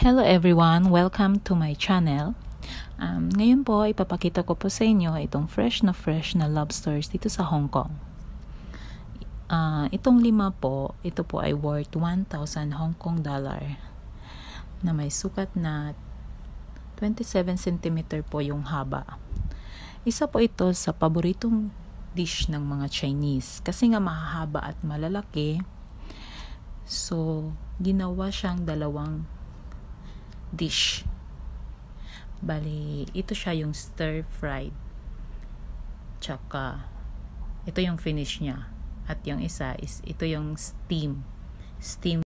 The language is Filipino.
Hello everyone! Welcome to my channel. Um, ngayon po, ipapakita ko po sa inyo itong fresh na fresh na lobsters dito sa Hong Kong. Uh, itong lima po, ito po ay worth 1,000 Hong Kong dollar na may sukat na 27 cm po yung haba. Isa po ito sa paboritong dish ng mga Chinese kasi nga mahahaba at malalaki. So, ginawa siyang dalawang dish. Bali, ito siya yung stir fried. Tsaka, ito yung finish niya. At yung isa is, ito yung steam. Steam